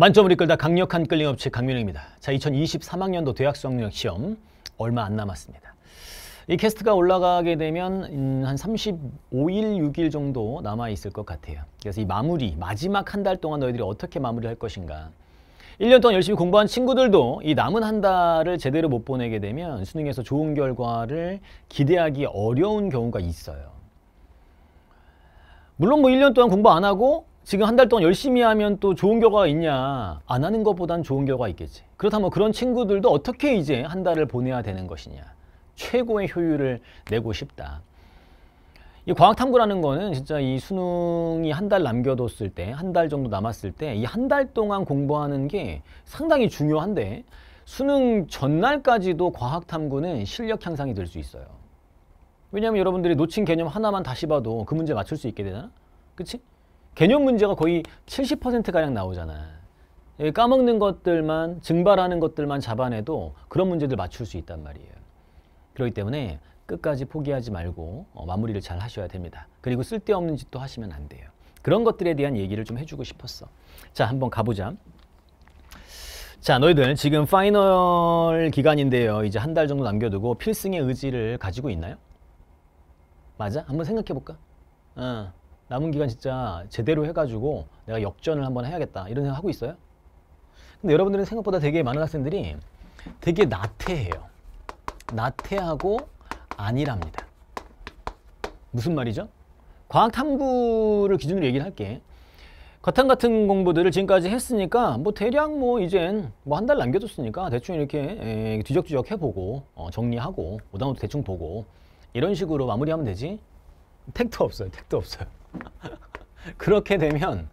만점을 이끌다 강력한 끌림업체 강민영입니다. 자, 2023학년도 대학 수학력 시험 얼마 안 남았습니다. 이 캐스트가 올라가게 되면 음, 한 35일, 6일 정도 남아있을 것 같아요. 그래서 이 마무리, 마지막 한 달 동안 너희들이 어떻게 마무리할 것인가. 1년 동안 열심히 공부한 친구들도 이 남은 한 달을 제대로 못 보내게 되면 수능에서 좋은 결과를 기대하기 어려운 경우가 있어요. 물론 뭐 1년 동안 공부 안 하고 지금 한 달 동안 열심히 하면 또 좋은 결과가 있냐 안 하는 것보단 좋은 결과가 있겠지 그렇다면 그런 친구들도 어떻게 이제 한 달을 보내야 되는 것이냐 최고의 효율을 내고 싶다 이 과학탐구라는 거는 진짜 이 수능이 한 달 남겨뒀을 때 한 달 정도 남았을 때 이 한 달 동안 공부하는 게 상당히 중요한데 수능 전날까지도 과학탐구는 실력 향상이 될 수 있어요 왜냐하면 여러분들이 놓친 개념 하나만 다시 봐도 그 문제 맞출 수 있게 되잖아 그치? 개념 문제가 거의 70%가량 나오잖아. 까먹는 것들만, 증발하는 것들만 잡아내도 그런 문제들 맞출 수 있단 말이에요. 그렇기 때문에 끝까지 포기하지 말고 어, 마무리를 잘 하셔야 됩니다. 그리고 쓸데없는 짓도 하시면 안 돼요. 그런 것들에 대한 얘기를 좀 해주고 싶었어. 자, 한번 가보자. 자, 너희들 지금 파이널 기간인데요. 이제 한 달 정도 남겨두고 필승의 의지를 가지고 있나요? 맞아? 한번 생각해볼까? 어. 남은 기간 진짜 제대로 해가지고 내가 역전을 한번 해야겠다 이런 생각 하고 있어요. 근데 여러분들은 생각보다 되게 많은 학생들이 되게 나태해요. 나태하고 아니랍니다. 무슨 말이죠? 과학탐구를 기준으로 얘기를 할게. 과탐 같은 공부들을 지금까지 했으니까 뭐 대략 뭐 이젠 뭐 한 달 남겨뒀으니까 대충 이렇게 예, 뒤적뒤적 해보고 어 정리하고 오다못해 뭐 대충 보고 이런 식으로 마무리하면 되지 택도 없어요 택도 없어요 그렇게 되면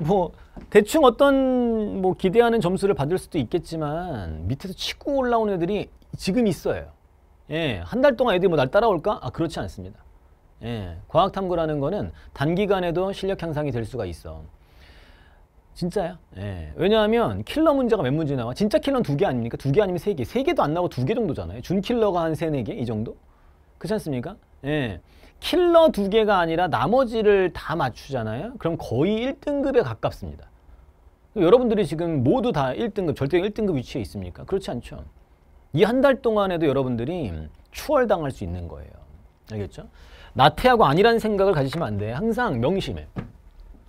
뭐 대충 어떤 뭐 기대하는 점수를 받을 수도 있겠지만 밑에서 치고 올라온 애들이 지금 있어요. 예, 한 달 동안 애들이 뭐 날 따라올까? 아 그렇지 않습니다. 예, 과학탐구라는 거는 단기간에도 실력 향상이 될 수가 있어. 진짜야. 예. 왜냐하면 킬러 문제가 몇 문제 나와? 진짜 킬러는 두 개 아닙니까? 두 개 아니면 세 개. 세 개도 안 나오고 두 개 정도잖아요. 준 킬러가 한 세 네 개 이 정도? 그렇지 않습니까? 예. 킬러 두 개가 아니라 나머지를 다 맞추잖아요. 그럼 거의 1등급에 가깝습니다. 여러분들이 지금 모두 다 1등급, 절대 1등급 위치에 있습니까? 그렇지 않죠. 이 한 달 동안에도 여러분들이 추월당할 수 있는 거예요. 알겠죠? 나태하고 아니라는 생각을 가지시면 안 돼. 요 항상 명심해.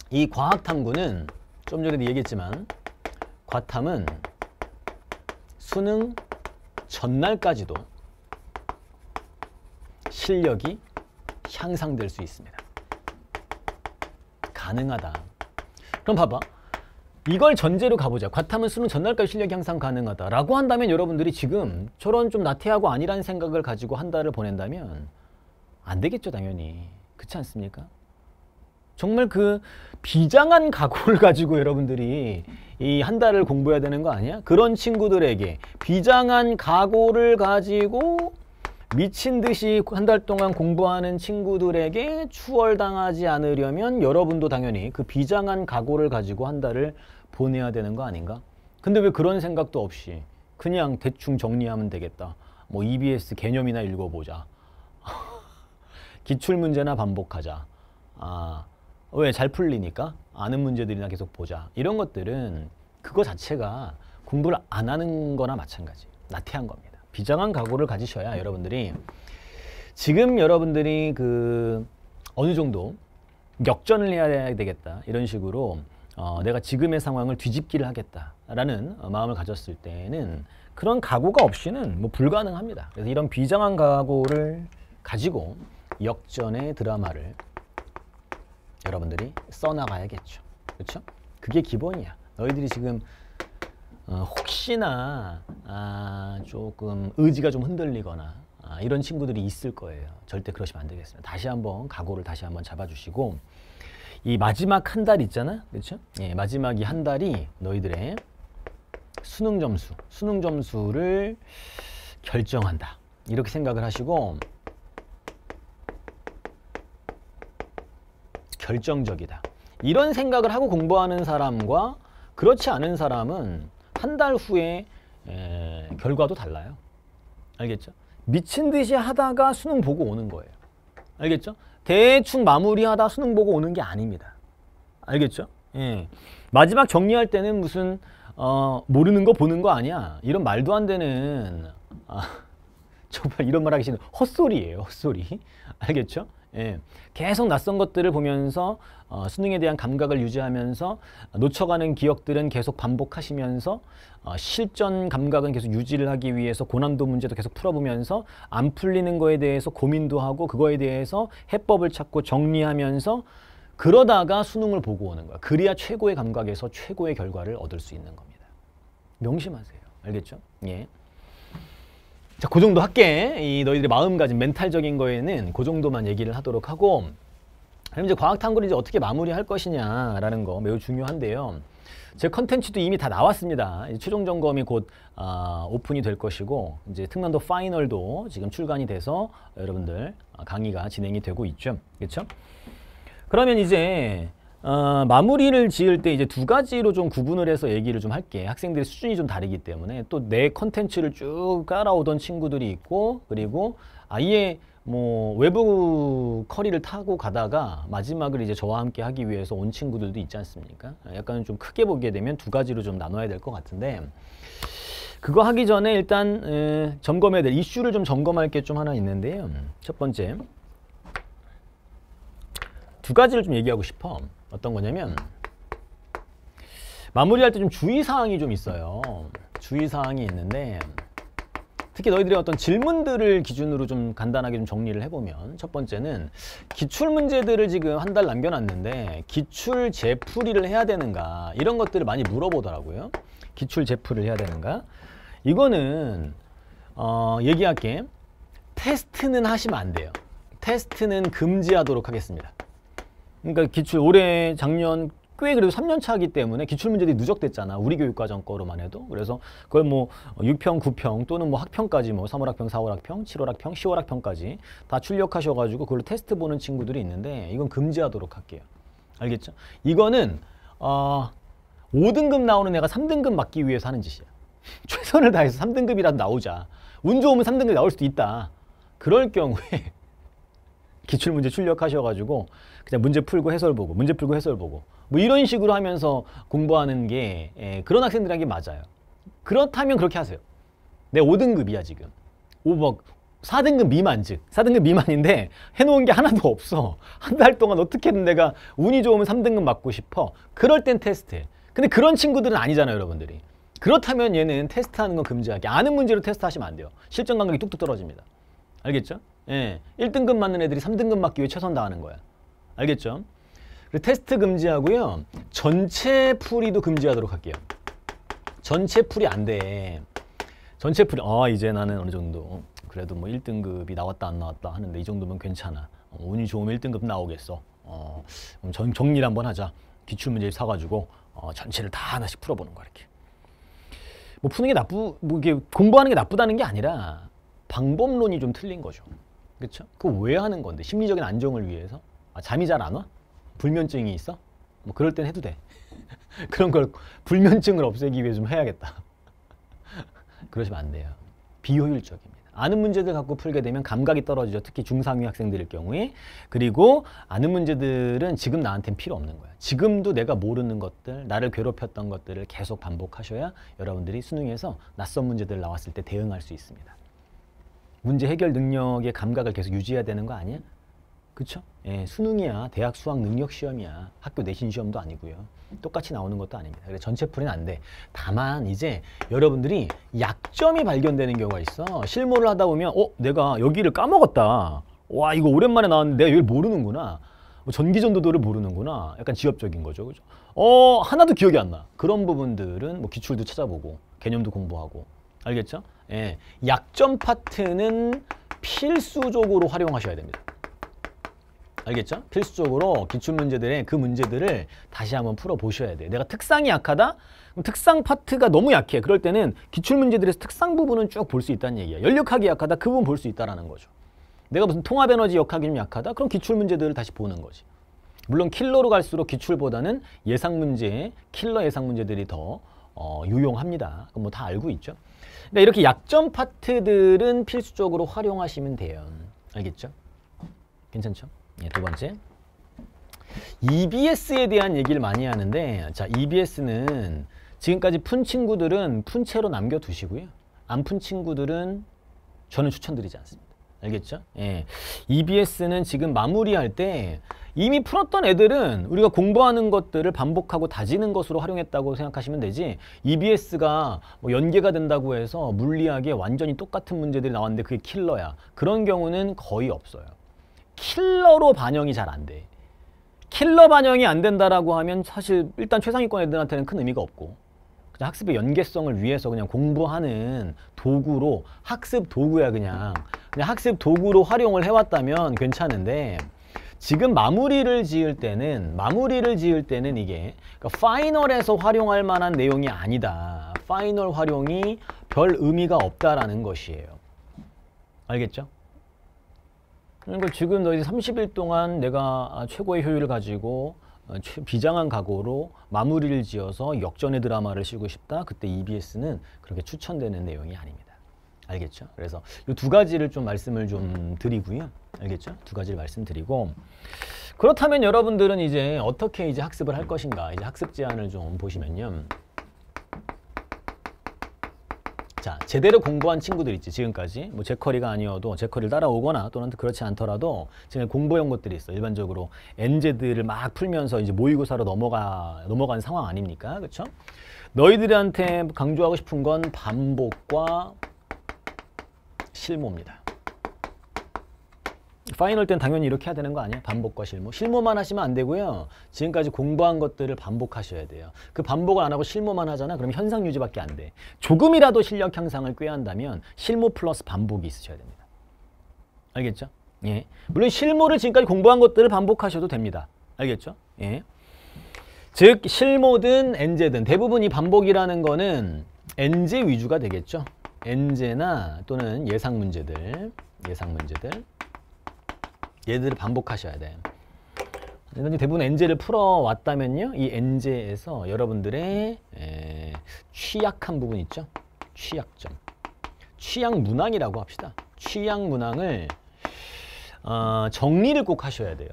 이 과학탐구는 좀 전에도 얘기했지만 과탐은 수능 전날까지도 실력이 향상될 수 있습니다. 가능하다. 그럼 봐봐. 이걸 전제로 가보자. 과탐은 수능 전날까지 실력 향상 가능하다. 라고 한다면 여러분들이 지금 저런 좀 나태하고 아니라는 생각을 가지고 한 달을 보낸다면 안 되겠죠, 당연히. 그렇지 않습니까? 정말 그 비장한 각오를 가지고 여러분들이 이 한 달을 공부해야 되는 거 아니야? 그런 친구들에게 비장한 각오를 가지고 미친 듯이 한 달 동안 공부하는 친구들에게 추월당하지 않으려면 여러분도 당연히 그 비장한 각오를 가지고 한 달을 보내야 되는 거 아닌가? 근데 왜 그런 생각도 없이 그냥 대충 정리하면 되겠다. 뭐 EBS 개념이나 읽어보자. 기출문제나 반복하자. 아, 왜잘 풀리니까? 아는 문제들이나 계속 보자. 이런 것들은 그거 자체가 공부를 안 하는 거나 마찬가지. 나태한 겁니다. 비장한 각오를 가지셔야 여러분들이 지금 여러분들이 그 어느 정도 역전을 해야 되겠다 이런 식으로 어, 내가 지금의 상황을 뒤집기를 하겠다라는 어, 마음을 가졌을 때는 그런 각오가 없이는 뭐 불가능합니다. 그래서 이런 비장한 각오를 가지고 역전의 드라마를 여러분들이 써나가야겠죠. 그렇죠? 그게 기본이야. 너희들이 지금 어, 혹시나 아, 조금 의지가 좀 흔들리거나 아, 이런 친구들이 있을 거예요. 절대 그러시면 안 되겠습니다. 다시 한번 각오를 다시 한번 잡아주시고 이 마지막 한 달 있잖아, 그렇죠? 예, 마지막 이 한 달이 너희들의 수능 점수, 수능 점수를 결정한다. 이렇게 생각을 하시고 결정적이다. 이런 생각을 하고 공부하는 사람과 그렇지 않은 사람은 한달 후에 에, 결과도 달라요. 알겠죠? 미친 듯이 하다가 수능 보고 오는 거예요. 알겠죠? 대충 마무리하다 수능 보고 오는 게 아닙니다. 알겠죠? 예. 마지막 정리할 때는 무슨 어, 모르는 거 보는 거 아니야. 이런 말도 안 되는 아, 정말 이런 말 하기 싫은 헛소리예요. 헛소리. 알겠죠? 예. 계속 낯선 것들을 보면서 어, 수능에 대한 감각을 유지하면서 놓쳐가는 기억들은 계속 반복하시면서 어, 실전 감각은 계속 유지를 하기 위해서 고난도 문제도 계속 풀어보면서 안 풀리는 거에 대해서 고민도 하고 그거에 대해서 해법을 찾고 정리하면서 그러다가 수능을 보고 오는 거야. 그래야 최고의 감각에서 최고의 결과를 얻을 수 있는 겁니다. 명심하세요. 알겠죠? 예. 자, 그 정도 할게. 이 너희들의 마음가짐, 멘탈적인 거에는 그 정도만 얘기를 하도록 하고 그럼 이제 과학 탐구를 이제 어떻게 마무리할 것이냐라는 거 매우 중요한데요. 제 컨텐츠도 이미 다 나왔습니다. 최종 점검이 곧 아, 오픈이 될 것이고 이제 특난도 파이널도 지금 출간이 돼서 여러분들 아, 강의가 진행이 되고 있죠. 그렇죠? 그러면 이제 어, 마무리를 지을 때 이제 두 가지로 좀 구분을 해서 얘기를 좀 할게. 학생들의 수준이 좀 다르기 때문에 또 내 컨텐츠를 쭉 깔아오던 친구들이 있고 그리고 아예 뭐 외부 커리를 타고 가다가 마지막을 이제 저와 함께 하기 위해서 온 친구들도 있지 않습니까? 약간 좀 크게 보게 되면 두 가지로 좀 나눠야 될 것 같은데 그거 하기 전에 일단 에, 점검해야 될 이슈를 좀 점검할 게 좀 하나 있는데요. 첫 번째 두 가지를 좀 얘기하고 싶어. 어떤 거냐면 마무리할 때 좀 주의사항이 좀 있어요. 주의사항이 있는데 특히 너희들의 어떤 질문들을 기준으로 좀 간단하게 좀 정리를 해보면 첫 번째는 기출 문제들을 지금 한 달 남겨놨는데 기출 재풀이를 해야 되는가 이런 것들을 많이 물어보더라고요. 기출 재풀을 해야 되는가 이거는 어, 얘기할게 테스트는 하시면 안 돼요. 테스트는 금지하도록 하겠습니다. 그러니까 기출 올해 작년 꽤 그래도 3년 차기 때문에 기출문제들이 누적됐잖아. 우리 교육과정 거로만 해도. 그래서 그걸 뭐 6평, 9평 또는 뭐 학평까지 뭐 3월 학평, 4월 학평, 7월 학평, 10월 학평까지 다 출력하셔가지고 그걸로 테스트 보는 친구들이 있는데 이건 금지하도록 할게요. 알겠죠? 이거는 어, 5등급 나오는 애가 3등급 맞기 위해서 하는 짓이야. 최선을 다해서 3등급이라도 나오자. 운 좋으면 3등급 나올 수도 있다. 그럴 경우에 기출 문제 출력하셔가지고 그냥 문제 풀고 해설 보고 문제 풀고 해설 보고 뭐 이런 식으로 하면서 공부하는 게 예, 그런 학생들에게 맞아요. 그렇다면 그렇게 하세요. 내 5등급이야 지금. 5막 4등급 미만 즉 4등급 미만인데 해놓은 게 하나도 없어. 한 달 동안 어떻게든 내가 운이 좋으면 3등급 맞고 싶어. 그럴 땐 테스트해. 근데 그런 친구들은 아니잖아요 여러분들이. 그렇다면 얘는 테스트하는 건 금지하게 아는 문제로 테스트하시면 안 돼요. 실전 감각이 뚝뚝 떨어집니다. 알겠죠? 예, 1등급 맞는 애들이 3등급 맞기 위해 최선 다하는 거야. 알겠죠? 그리고 테스트 금지하고요. 전체 풀이도 금지하도록 할게요. 전체 풀이 안 돼. 전체 풀이 아 이제 나는 어느 정도 그래도 뭐 1등급이 나왔다 안 나왔다 하는데 이 정도면 괜찮아. 어, 운이 좋으면 1등급 나오겠어. 어, 그럼 정, 정리를 한번 하자. 기출문제 사가지고 어, 전체를 다 하나씩 풀어보는 거야 이렇게. 뭐 푸는 게 나쁘, 뭐 이게 공부하는 게 나쁘다는 게 아니라 방법론이 좀 틀린 거죠. 그렇죠? 그거 왜 하는 건데? 심리적인 안정을 위해서? 아, 잠이 잘 안 와? 불면증이 있어? 뭐 그럴 땐 해도 돼. 그런 걸 불면증을 없애기 위해 좀 해야겠다. 그러시면 안 돼요. 비효율적입니다. 아는 문제들 갖고 풀게 되면 감각이 떨어지죠. 특히 중상위 학생들일 경우에. 그리고 아는 문제들은 지금 나한텐 필요 없는 거야. 지금도 내가 모르는 것들, 나를 괴롭혔던 것들을 계속 반복하셔야 여러분들이 수능에서 낯선 문제들 나왔을 때 대응할 수 있습니다. 문제 해결 능력의 감각을 계속 유지해야 되는 거 아니야? 그쵸? 예, 수능이야, 대학 수학 능력 시험이야, 학교 내신 시험도 아니고요. 똑같이 나오는 것도 아닙니다. 그래서 전체 풀이는 안 돼. 다만 이제 여러분들이 약점이 발견되는 경우가 있어. 실무를 하다 보면 어? 내가 여기를 까먹었다. 와 이거 오랜만에 나왔는데 내가 여기 모르는구나. 뭐 전기전도도를 모르는구나. 약간 지엽적인 거죠. 그죠? 어, 하나도 기억이 안 나. 그런 부분들은 뭐 기출도 찾아보고 개념도 공부하고 알겠죠? 예, 약점 파트는 필수적으로 활용하셔야 됩니다. 알겠죠? 필수적으로 기출 문제들의 그 문제들을 다시 한번 풀어보셔야 돼요. 내가 특상이 약하다? 그럼 특상 파트가 너무 약해. 그럴 때는 기출 문제들에서 특상 부분은 쭉 볼 수 있다는 얘기야. 연력하기 약하다? 그 부분 볼 수 있다는 거죠. 내가 무슨 통합에너지 역학이 좀 약하다? 그럼 기출 문제들을 다시 보는 거지. 물론 킬러로 갈수록 기출보다는 예상 문제, 킬러 예상 문제들이 더 어, 유용합니다. 그럼 뭐 다 알고 있죠. 그러니까 이렇게 약점 파트들은 필수적으로 활용하시면 돼요. 알겠죠? 괜찮죠? 예, 두 번째. EBS에 대한 얘기를 많이 하는데 자 EBS는 지금까지 푼 친구들은 푼 채로 남겨두시고요. 안 푼 친구들은 저는 추천드리지 않습니다. 알겠죠? 예. EBS는 지금 마무리할 때 이미 풀었던 애들은 우리가 공부하는 것들을 반복하고 다지는 것으로 활용했다고 생각하시면 되지 EBS가 뭐 연계가 된다고 해서 물리학에 완전히 똑같은 문제들이 나왔는데 그게 킬러야. 그런 경우는 거의 없어요. 킬러로 반영이 잘 안 돼. 킬러 반영이 안 된다라고 하면 사실 일단 최상위권 애들한테는 큰 의미가 없고 학습의 연계성을 위해서 그냥 공부하는 도구로 학습 도구야 그냥 그냥 학습 도구로 활용을 해왔다면 괜찮은데 지금 마무리를 지을 때는 마무리를 지을 때는 이게 그러니까 파이널에서 활용할 만한 내용이 아니다 파이널 활용이 별 의미가 없다라는 것이에요 알겠죠? 그러니까 지금 너희 30일 동안 내가 아, 최고의 효율을 가지고 어, 비장한 각오로 마무리를 지어서 역전의 드라마를 쓰고 싶다. 그때 EBS는 그렇게 추천되는 내용이 아닙니다. 알겠죠? 그래서 이 두 가지를 좀 말씀을 좀 드리고요. 알겠죠? 두 가지를 말씀드리고 그렇다면 여러분들은 이제 어떻게 이제 학습을 할 것인가 이제 학습 제안을 좀 보시면요. 자 제대로 공부한 친구들 있지 지금까지 뭐 제커리가 아니어도 제커리를 따라오거나 또는 그렇지 않더라도 지금 공부해온 것들이 있어 일반적으로 엔제들을 막 풀면서 이제 모의고사로 넘어가 넘어간 상황 아닙니까 그쵸 너희들한테 강조하고 싶은 건 반복과 실무입니다. 파이널 때는 당연히 이렇게 해야 되는 거 아니야? 반복과 실무. 실무만 하시면 안 되고요. 지금까지 공부한 것들을 반복하셔야 돼요. 그 반복을 안 하고 실무만 하잖아? 그럼 현상 유지밖에 안 돼. 조금이라도 실력 향상을 꾀한다면 실무 플러스 반복이 있으셔야 됩니다. 알겠죠? 예. 물론 실무를 지금까지 공부한 것들을 반복하셔도 됩니다. 알겠죠? 예. 즉실무든 엔제든 대부분 이 반복이라는 거는 엔제 위주가 되겠죠. 엔제나 또는 예상 문제들, 예상 문제들 얘들을 반복하셔야 돼. 여러 대부분 엔제를 풀어왔다면요. 이 엔제에서 여러분들의 에, 취약한 부분 있죠? 취약점. 취약 문항이라고 합시다. 취약 문항을 어, 정리를 꼭 하셔야 돼요.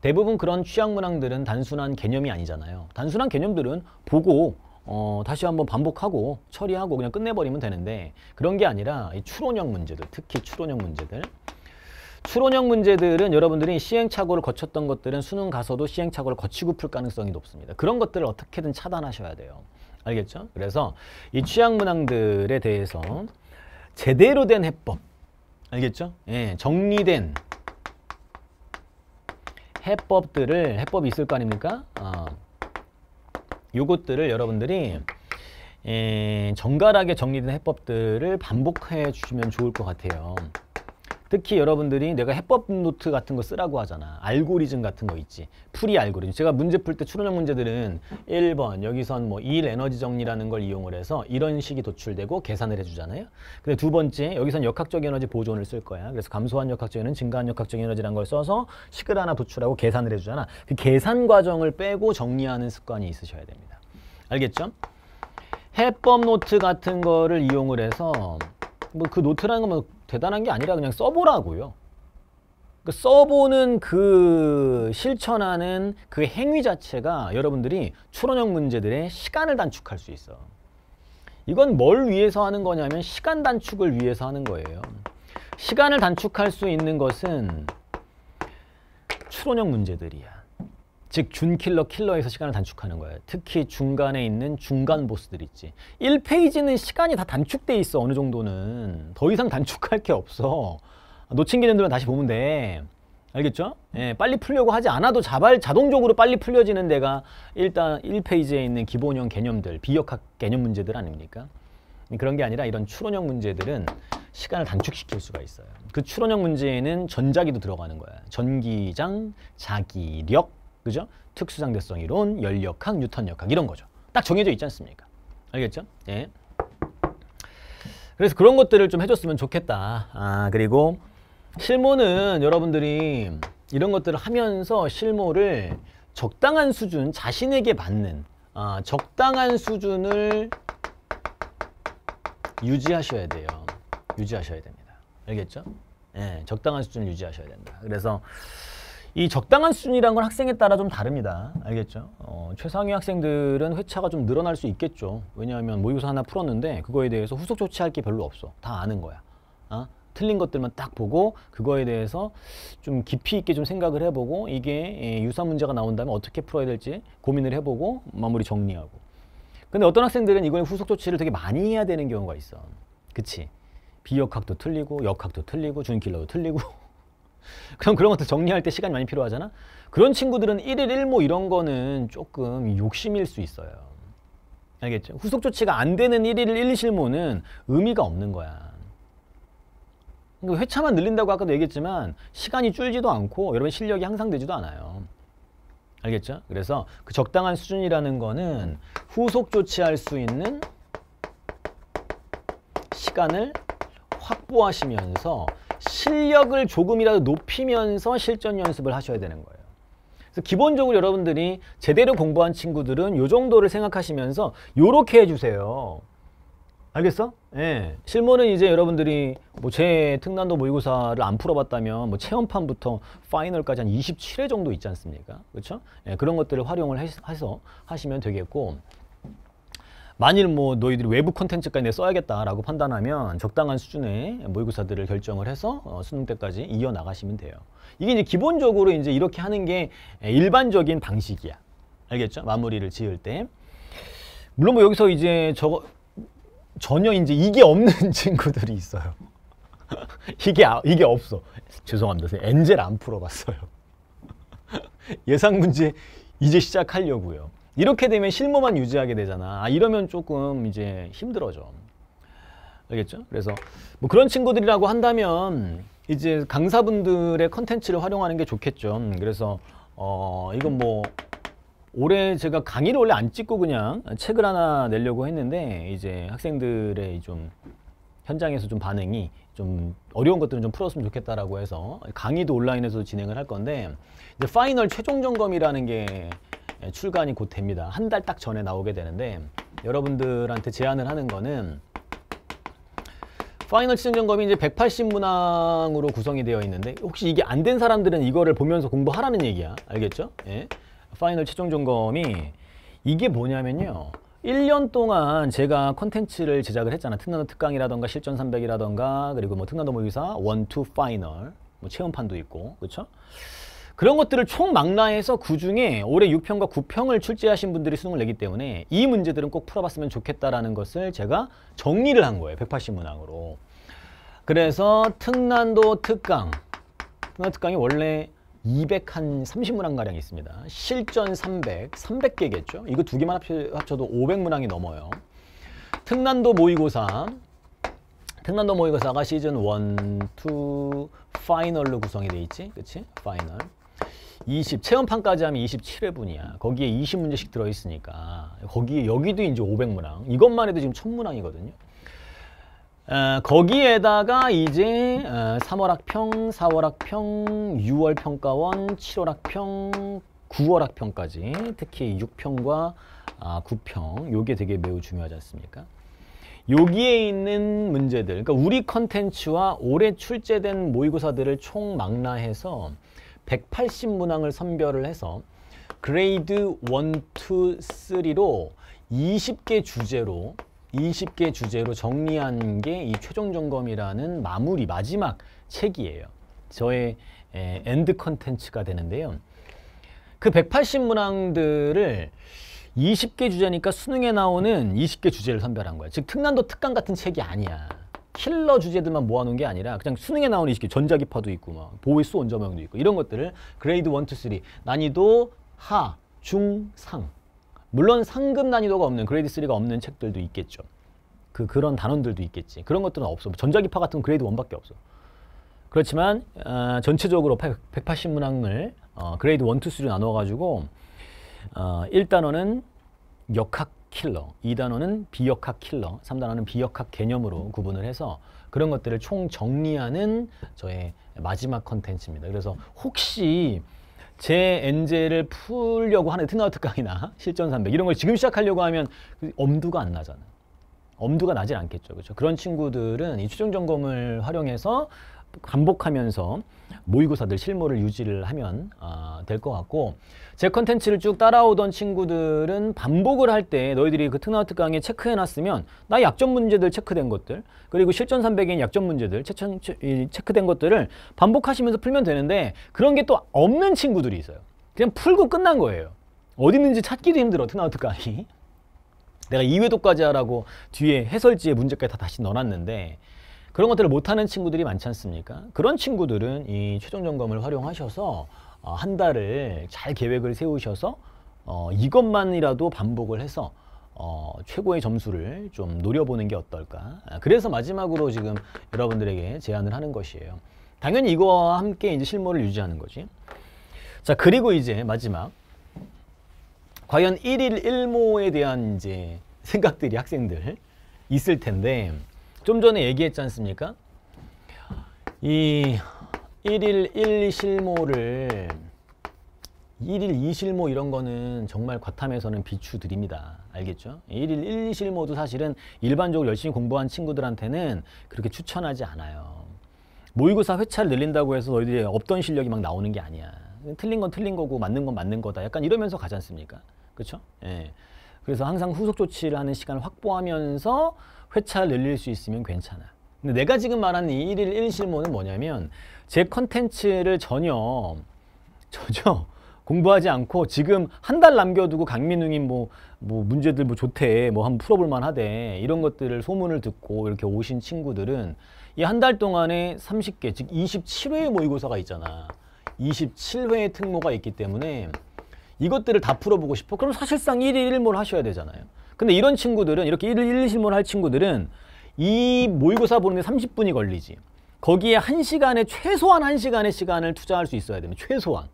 대부분 그런 취약 문항들은 단순한 개념이 아니잖아요. 단순한 개념들은 보고 어, 다시 한번 반복하고 처리하고 그냥 끝내버리면 되는데 그런 게 아니라 이 추론형 문제들, 특히 추론형 문제들 추론형 문제들은 여러분들이 시행착오를 거쳤던 것들은 수능 가서도 시행착오를 거치고 풀 가능성이 높습니다. 그런 것들을 어떻게든 차단하셔야 돼요. 알겠죠? 그래서 이 취약 문항들에 대해서 제대로 된 해법 알겠죠? 예, 정리된 해법들을 해법이 있을 거 아닙니까? 어, 요것들을 여러분들이 예, 정갈하게 정리된 해법들을 반복해 주시면 좋을 것 같아요. 특히 여러분들이 내가 해법 노트 같은 거 쓰라고 하잖아. 알고리즘 같은 거 있지. 풀이 알고리즘. 제가 문제 풀 때 추론형 문제들은 1번 여기선 뭐일 에너지 정리라는 걸 이용을 해서 이런 식이 도출되고 계산을 해주잖아요. 근데 두 번째 여기선 역학적 에너지 보존을 쓸 거야. 그래서 감소한 역학적 에너지, 증가한 역학적 에너지라는 걸 써서 식을 하나 도출하고 계산을 해주잖아. 그 계산 과정을 빼고 정리하는 습관이 있으셔야 됩니다. 알겠죠? 해법 노트 같은 거를 이용을 해서 뭐 그 노트라는 건뭐 대단한 게 아니라 그냥 써보라고요. 그 써보는 그 실천하는 그 행위 자체가 여러분들이 추론형 문제들의 시간을 단축할 수 있어. 이건 뭘 위해서 하는 거냐면 시간 단축을 위해서 하는 거예요. 시간을 단축할 수 있는 것은 추론형 문제들이야. 즉 준킬러 킬러에서 시간을 단축하는 거예요. 특히 중간에 있는 중간 보스들 있지. 1페이지는 시간이 다 단축돼 있어 어느 정도는. 더 이상 단축할 게 없어. 놓친 개념들은 다시 보면 돼. 알겠죠? 예, 빨리 풀려고 하지 않아도 자발 자동적으로 빨리 풀려지는 데가 일단 1페이지에 있는 기본형 개념들, 비역학 개념 문제들 아닙니까? 그런 게 아니라 이런 추론형 문제들은 시간을 단축시킬 수가 있어요. 그 추론형 문제에는 전자기도 들어가는 거야. 전기장, 자기력, 그죠? 특수상대성 이론, 열역학, 뉴턴 역학 이런 거죠. 딱 정해져 있지 않습니까? 알겠죠? 예. 그래서 그런 것들을 좀 해줬으면 좋겠다. 아 그리고 실무는 여러분들이 이런 것들을 하면서 실무를 적당한 수준, 자신에게 맞는 아, 적당한 수준을 유지하셔야 돼요. 유지하셔야 됩니다. 알겠죠? 예, 적당한 수준을 유지하셔야 됩다 그래서 이 적당한 수준이란 건 학생에 따라 좀 다릅니다. 알겠죠? 어, 최상위 학생들은 회차가 좀 늘어날 수 있겠죠. 왜냐하면 모의고사 하나 풀었는데 그거에 대해서 후속 조치할 게 별로 없어. 다 아는 거야. 아? 틀린 것들만 딱 보고 그거에 대해서 좀 깊이 있게 좀 생각을 해보고 이게 예, 유사 문제가 나온다면 어떻게 풀어야 될지 고민을 해보고 마무리 정리하고 근데 어떤 학생들은 이거는 후속 조치를 되게 많이 해야 되는 경우가 있어 그치 비역학도 틀리고 역학도 틀리고 준킬러도 틀리고 그럼 그런 것들 정리할 때 시간이 많이 필요하잖아. 그런 친구들은 1일 1모 이런 거는 조금 욕심일 수 있어요. 알겠죠? 후속 조치가 안 되는 1일 1실모는 의미가 없는 거야. 그러니까 회차만 늘린다고 아까도 얘기했지만 시간이 줄지도 않고 여러분 실력이 향상되지도 않아요. 알겠죠? 그래서 그 적당한 수준이라는 거는 후속 조치할 수 있는 시간을 확보하시면서 실력을 조금이라도 높이면서 실전 연습을 하셔야 되는 거예요. 그래서 기본적으로 여러분들이 제대로 공부한 친구들은 요 정도를 생각하시면서 요렇게 해주세요. 알겠어? 예. 실무는 이제 여러분들이 뭐 제 특난도 모의고사를 안 풀어봤다면 뭐 체험판부터 파이널까지 한 27회 정도 있지 않습니까? 그렇죠? 예, 그런 것들을 활용을 해서 하시면 되겠고 만일 뭐 너희들이 외부 콘텐츠까지 내 써야겠다라고 판단하면 적당한 수준의 모의고사들을 결정을 해서 어, 수능 때까지 이어 나가시면 돼요. 이게 이제 기본적으로 이제 이렇게 하는 게 일반적인 방식이야. 알겠죠? 마무리를 지을 때. 물론 뭐 여기서 이제 저 전혀 이제 이게 없는 친구들이 있어요. 이게 아, 이게 없어. 죄송합니다. 엔젤 안 풀어봤어요. 예상 문제 이제 시작하려고요. 이렇게 되면 실무만 유지하게 되잖아. 아, 이러면 조금 이제 힘들어져. 알겠죠? 그래서 뭐 그런 친구들이라고 한다면 이제 강사분들의 컨텐츠를 활용하는 게 좋겠죠. 음, 그래서 어 이건 뭐 올해 제가 강의를 원래 안 찍고 그냥 책을 하나 내려고 했는데 이제 학생들의 좀 현장에서 좀 반응이 좀 어려운 것들은 좀 풀었으면 좋겠다라고 해서 강의도 온라인에서 진행을 할 건데 이제 파이널 최종 점검이라는 게 예, 출간이 곧 됩니다. 한 달 딱 전에 나오게 되는데 여러분들한테 제안을 하는 거는 파이널 시즌 점검이 이제 180문항으로 구성이 되어 있는데 혹시 이게 안 된 사람들은 이거를 보면서 공부하라는 얘기야. 알겠죠? 예. 파이널 최종 점검이 이게 뭐냐면요. 1년 동안 제가 컨텐츠를 제작을 했잖아. 특난 특강이라던가 실전 300이라던가 그리고 뭐특강도 모의사 뭐 1, 2 파이널 뭐 체험판도 있고. 그렇죠? 그런 것들을 총망라해서 그중에 올해 6평과 9평을 출제하신 분들이 수능을 내기 때문에 이 문제들은 꼭 풀어봤으면 좋겠다라는 것을 제가 정리를 한 거예요. 180문항으로. 그래서 특난도 특강, 특난도 특강이 원래 230문항가량 있습니다. 실전 300, 300개겠죠? 이거 두 개만 합쳐도 500문항이 넘어요. 특난도 모의고사, 특난도 모의고사가 시즌 1, 2, 파이널로 구성이 돼 있지? 그치? 파이널. 20 체험판까지 하면 27회분이야. 거기에 20문제씩 들어 있으니까 거기에 여기도 이제 500문항. 이것만 해도 지금 1000문항이거든요. 어, 거기에다가 이제 어, 3월 학평, 4월 학평, 6월 평가원, 7월 학평, 9월 학평까지 특히 6평과 아, 9평 요게 되게 매우 중요하지 않습니까? 여기에 있는 문제들 그러니까 우리 컨텐츠와 올해 출제된 모의고사들을 총망라해서 180문항을 선별을 해서 그레이드 1, 2, 3로 20개 주제로 20개 주제로 정리한 게 이 최종 점검이라는 마무리 마지막 책이에요. 저의 에, 엔드 컨텐츠가 되는데요. 그 180문항들을 20개 주제니까 수능에 나오는 20개 주제를 선별한 거야. 즉 특난도 특강 같은 책이 아니야. 킬러 주제들만 모아놓은 게 아니라 그냥 수능에 나오는 이식 전자기파도 있고 막 보이스 원자모도 있고 이런 것들을 그레이드 원, 투, 쓰리 난이도 하, 중, 상 물론 상급 난이도가 없는 그레이드 쓰리가 없는 책들도 있겠죠. 그 그런 단원들도 있겠지. 그런 것들은 없어. 뭐 전자기파 같은 그레이드 원밖에 없어. 그렇지만 어, 전체적으로 180 문항을 어, 그레이드 원, 투, 쓰리로 나눠 가지고 어, 1단원은 역학 킬러, 2단어는 비역학 킬러, 3단어는 비역학 개념으로 구분을 해서 그런 것들을 총 정리하는 저의 마지막 컨텐츠입니다. 그래서 혹시 제 엔젤을 풀려고 하는 트나우 강이나 실전 300 이런 걸 지금 시작하려고 하면 그 엄두가 안 나잖아요. 엄두가 나질 않겠죠. 그렇죠? 그런 친구들은 이 추정 점검을 활용해서 반복하면서 모의고사들 실무를 유지를 하면 어, 아, 될것 같고 제 컨텐츠를 쭉 따라오던 친구들은 반복을 할 때 너희들이 그 트나우트 강의 체크해놨으면 나 약점 문제들 체크된 것들 그리고 실전 300인 약점 문제들 체크된 것들을 반복하시면서 풀면 되는데 그런 게 또 없는 친구들이 있어요. 그냥 풀고 끝난 거예요. 어디 있는지 찾기도 힘들어 트나우트 강의 내가 2회도까지 하라고 뒤에 해설지에 문제까지 다 다시 넣어놨는데 그런 것들을 못하는 친구들이 많지 않습니까? 그런 친구들은 이 최종 점검을 활용하셔서 어, 한 달을 잘 계획을 세우셔서 어, 이것만이라도 반복을 해서 어, 최고의 점수를 좀 노려보는 게 어떨까. 그래서 마지막으로 지금 여러분들에게 제안을 하는 것이에요. 당연히 이거와 함께 이제 실무를 유지하는 거지. 자, 그리고 이제 마지막. 과연 1일 1모에 대한 이제 생각들이 학생들 있을 텐데, 좀 전에 얘기했지 않습니까? 이 1일 1실모를 1일 2실모 이런 거는 정말 과탐에서는 비추드립니다. 알겠죠? 1일 1, 2실모도 사실은 일반적으로 열심히 공부한 친구들한테는 그렇게 추천하지 않아요. 모의고사 회차를 늘린다고 해서 너희들이 없던 실력이 막 나오는 게 아니야. 틀린 건 틀린 거고 맞는 건 맞는 거다. 약간 이러면서 가지 않습니까? 그렇죠? 예. 그래서 항상 후속 조치를 하는 시간을 확보하면서 회차를 늘릴 수 있으면 괜찮아. 근데 내가 지금 말하이 1일 1실무는 뭐냐면 제 컨텐츠를 전혀 전혀 공부하지 않고 지금 한 달 남겨두고 강민웅이 뭐, 뭐 문제들 뭐 좋대 뭐 한번 풀어볼만 하대 이런 것들을 소문을 듣고 이렇게 오신 친구들은 이 한 달 동안에 30개 즉 27회의 모의고사가 있잖아 27회의 특모가 있기 때문에 이것들을 다 풀어보고 싶어 그럼 사실상 1일 1모를 하셔야 되잖아요 근데 이런 친구들은 이렇게 1일 1실문을 할 친구들은 이 모의고사 보는데 30분이 걸리지. 거기에 1시간에 최소한 1시간의 시간을 투자할 수 있어야 되는 최소한.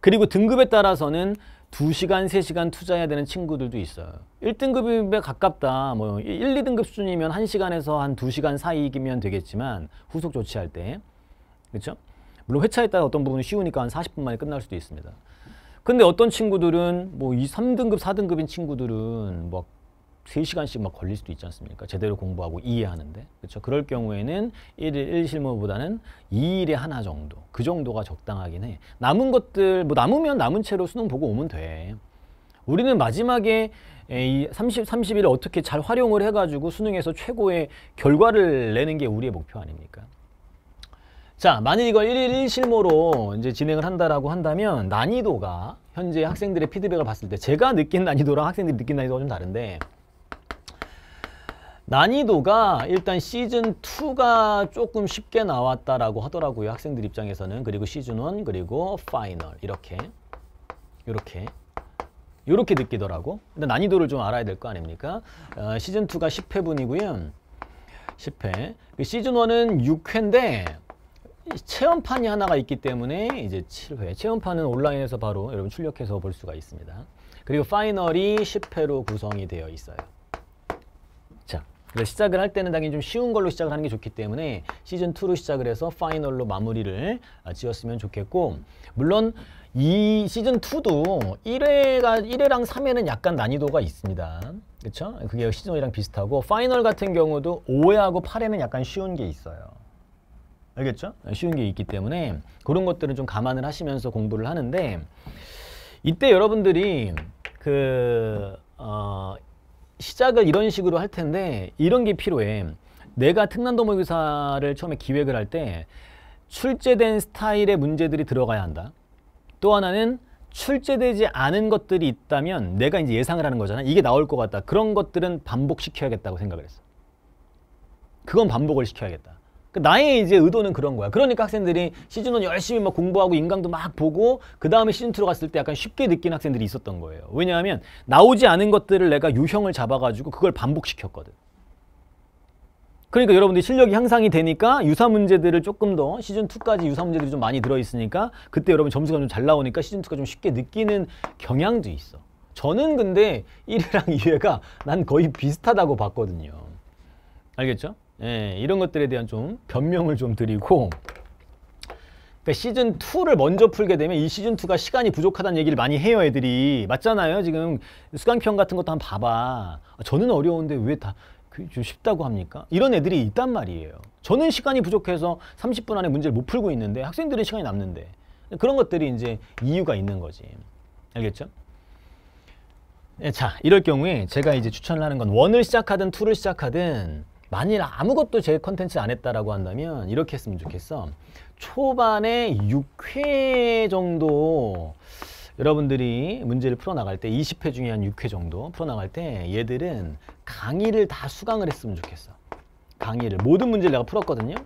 그리고 등급에 따라서는 2시간, 3시간 투자해야 되는 친구들도 있어요. 1등급에 가깝다. 뭐 1, 2등급 수준이면 1시간에서 한 2시간 사이이면 되겠지만 후속 조치할 때. 그렇죠? 물론 회차에 따라 어떤 부분은 쉬우니까 한 40분 만에 끝날 수도 있습니다. 근데 어떤 친구들은 뭐 이 3등급, 4등급인 친구들은 막 세시간씩막 걸릴 수도 있지 않습니까? 제대로 공부하고 이해하는데. 그렇죠? 그럴 경우에는 일일일실무보다는이일에 하나 정도. 그 정도가 적당하긴 해. 남은 것들 뭐 남으면 남은 채로 수능 보고 오면 돼. 우리는 마지막에 이 30, 30일을 어떻게 잘 활용을 해가지고 수능에서 최고의 결과를 내는 게 우리의 목표 아닙니까? 자, 만일 이걸 1일 1실무로 이제 진행을 한다라고 한다면 난이도가 현재 학생들의 피드백을 봤을 때 제가 느낀 난이도랑 학생들이 느낀 난이도가 좀 다른데 난이도가 일단 시즌2가 조금 쉽게 나왔다라고 하더라고요. 학생들 입장에서는. 그리고 시즌1 그리고 파이널 이렇게 이렇게 이렇게 느끼더라고. 근데 난이도를 좀 알아야 될 거 아닙니까? 어, 시즌2가 10회분이고요. 10회. 그 시즌1은 6회인데 체험판이 하나가 있기 때문에 이제 7회. 체험판은 온라인에서 바로 여러분 출력해서 볼 수가 있습니다. 그리고 파이널이 10회로 구성이 되어 있어요. 그러니까 시작을 할 때는 당연히 좀 쉬운 걸로 시작을 하는 게 좋기 때문에 시즌2로 시작을 해서 파이널로 마무리를 아, 지었으면 좋겠고 물론 이 시즌2도 1회가, 1회랑 3회는 약간 난이도가 있습니다. 그렇죠 그게 시즌1이랑 비슷하고 파이널 같은 경우도 5회하고 8회는 약간 쉬운 게 있어요. 알겠죠? 아, 쉬운 게 있기 때문에 그런 것들은 좀 감안을 하시면서 공부를 하는데 이때 여러분들이 그 어, 시작을 이런 식으로 할 텐데 이런 게 필요해. 내가 특난 도모교사를 처음에 기획을 할 때 출제된 스타일의 문제들이 들어가야 한다. 또 하나는 출제되지 않은 것들이 있다면 내가 이제 예상을 하는 거잖아. 이게 나올 것 같다. 그런 것들은 반복시켜야겠다고 생각을 했어. 그건 반복을 시켜야겠다. 그 나의 이제 의도는 그런 거야. 그러니까 학생들이 시즌1 열심히 막 공부하고 인강도 막 보고 그 다음에 시즌2로 갔을 때 약간 쉽게 느낀 학생들이 있었던 거예요. 왜냐하면 나오지 않은 것들을 내가 유형을 잡아가지고 그걸 반복시켰거든. 그러니까 여러분들 실력이 향상이 되니까 유사 문제들을 조금 더 시즌2까지 유사 문제들이 좀 많이 들어있으니까 그때 여러분 점수가 좀 잘 나오니까 시즌2가 좀 쉽게 느끼는 경향도 있어. 저는 근데 1회랑 2회가 난 거의 비슷하다고 봤거든요. 알겠죠? 예, 이런 것들에 대한 좀 변명을 좀 드리고 그러니까 시즌 2를 먼저 풀게 되면 이 시즌 2가 시간이 부족하다는 얘기를 많이 해요 애들이 맞잖아요 지금 수강평 같은 것도 한번 봐봐 아, 저는 어려운데 왜 다 쉽다고 합니까? 이런 애들이 있단 말이에요. 저는 시간이 부족해서 30분 안에 문제를 못 풀고 있는데 학생들은 시간이 남는데 그런 것들이 이제 이유가 있는 거지. 알겠죠? 예, 자, 이럴 경우에 제가 이제 추천 하는 건 원을 시작하든 투를 시작하든 만일 아무것도 제 컨텐츠 안 했다라고 한다면 이렇게 했으면 좋겠어. 초반에 6회 정도 여러분들이 문제를 풀어나갈 때 20회 중에 한 6회 정도 풀어나갈 때 얘들은 강의를 다 수강을 했으면 좋겠어. 강의를. 모든 문제를 내가 풀었거든요.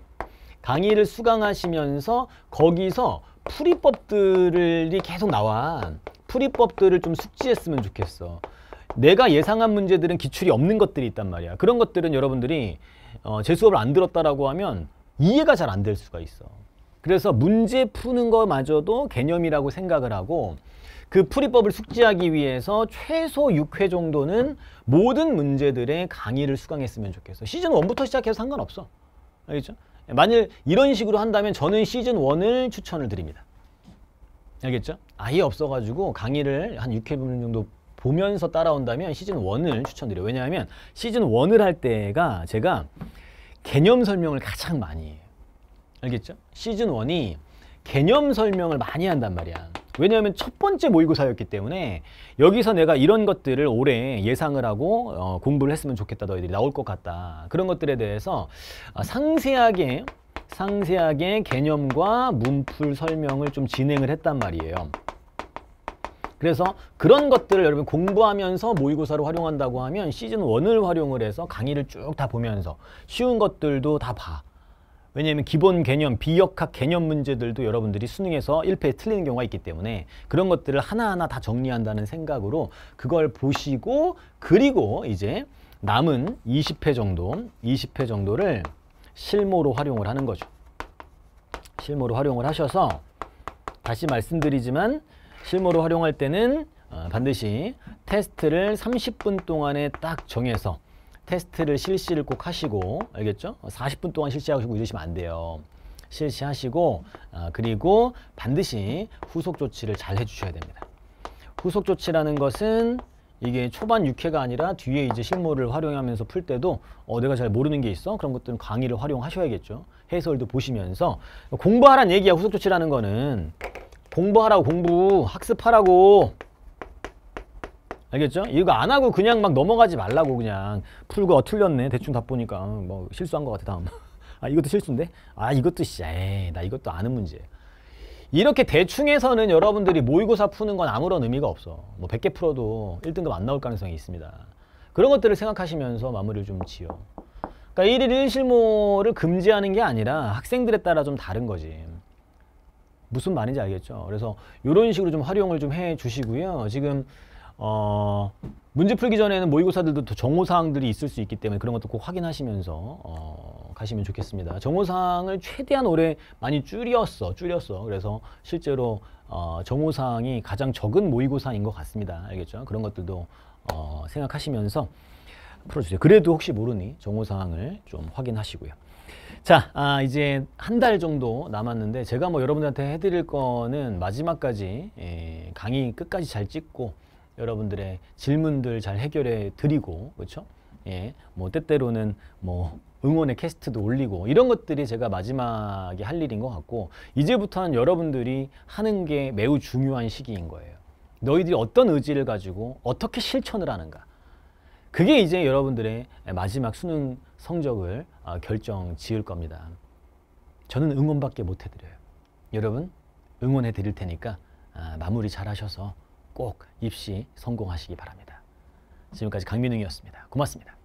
강의를 수강하시면서 거기서 풀이법들이 계속 나와. 풀이법들을 좀 숙지했으면 좋겠어. 내가 예상한 문제들은 기출이 없는 것들이 있단 말이야. 그런 것들은 여러분들이 어, 제 수업을 안 들었다라고 하면 이해가 잘 안 될 수가 있어. 그래서 문제 푸는 거마저도 개념이라고 생각을 하고 그 풀이법을 숙지하기 위해서 최소 6회 정도는 모든 문제들의 강의를 수강했으면 좋겠어. 시즌 1부터 시작해서 상관없어. 알겠죠? 만일 이런 식으로 한다면 저는 시즌 1을 추천을 드립니다. 알겠죠? 아예 없어가지고 강의를 한 6회 정도 보면서 따라온다면 시즌 1을 추천드려요. 왜냐하면 시즌 1을 할 때가 제가 개념 설명을 가장 많이 해요. 알겠죠? 시즌 1이 개념 설명을 많이 한단 말이야. 왜냐하면 첫 번째 모의고사였기 때문에 여기서 내가 이런 것들을 올해 예상을 하고 어, 공부를 했으면 좋겠다. 너희들이 나올 것 같다. 그런 것들에 대해서 어, 상세하게 상세하게 개념과 문풀 설명을 좀 진행을 했단 말이에요. 그래서 그런 것들을 여러분 공부하면서 모의고사를 활용한다고 하면 시즌 1을 활용을 해서 강의를 쭉 다 보면서 쉬운 것들도 다 봐. 왜냐하면 기본 개념, 비역학 개념 문제들도 여러분들이 수능에서 1패 틀리는 경우가 있기 때문에 그런 것들을 하나하나 다 정리한다는 생각으로 그걸 보시고 그리고 이제 남은 20회 정도, 20회 정도를 실무로 활용을 하는 거죠. 실무로 활용을 하셔서 다시 말씀드리지만 실무로 활용할 때는 어, 반드시 테스트를 30분 동안에 딱 정해서 테스트를 실시를 꼭 하시고 알겠죠? 40분 동안 실시하시고 이러시면 안 돼요. 실시하시고 어, 그리고 반드시 후속 조치를 잘 해주셔야 됩니다. 후속 조치라는 것은 이게 초반 육회가 아니라 뒤에 이제 실무를 활용하면서 풀 때도 어 내가 잘 모르는 게 있어 그런 것들은 강의를 활용하셔야겠죠 해설도 보시면서 공부하란 얘기야 후속 조치라는 거는 공부하라고 공부 학습하라고 알겠죠? 이거 안 하고 그냥 막 넘어가지 말라고 그냥 풀고 어, 틀렸네 대충 답 보니까 어, 뭐 실수한 것 같아 다음 아 이것도 실수인데? 아 이것도 씨나 이것도 아는 문제 이렇게 대충해서는 여러분들이 모의고사 푸는 건 아무런 의미가 없어 뭐 100개 풀어도 1등급 안 나올 가능성이 있습니다 그런 것들을 생각하시면서 마무리를 좀 지어 그러니까 1일 1실모를 금지하는 게 아니라 학생들에 따라 좀 다른 거지 무슨 말인지 알겠죠? 그래서 이런 식으로 좀 활용을 좀 해 주시고요. 지금 어, 문제 풀기 전에는 모의고사들도 정오사항들이 있을 수 있기 때문에 그런 것도 꼭 확인하시면서 어, 가시면 좋겠습니다. 정오사항을 최대한 오래 많이 줄였어. 줄였어. 그래서 실제로 어, 정오사항이 가장 적은 모의고사인 것 같습니다. 알겠죠? 그런 것들도 어, 생각하시면서 풀어주세요. 그래도 혹시 모르니 정오사항을 좀 확인하시고요. 자, 아, 이제 한 달 정도 남았는데 제가 뭐 여러분들한테 해드릴 거는 마지막까지 예, 강의 끝까지 잘 찍고 여러분들의 질문들 잘 해결해 드리고 그렇죠? 예, 뭐 때때로는 뭐 응원의 캐스트도 올리고 이런 것들이 제가 마지막에 할 일인 것 같고 이제부터는 여러분들이 하는 게 매우 중요한 시기인 거예요. 너희들이 어떤 의지를 가지고 어떻게 실천을 하는가. 그게 이제 여러분들의 마지막 수능 성적을 아, 결정 지을 겁니다. 저는 응원밖에 못 해드려요. 여러분 응원해 드릴 테니까 아, 마무리 잘 하셔서 꼭 입시 성공하시기 바랍니다. 지금까지 강민웅이었습니다. 고맙습니다.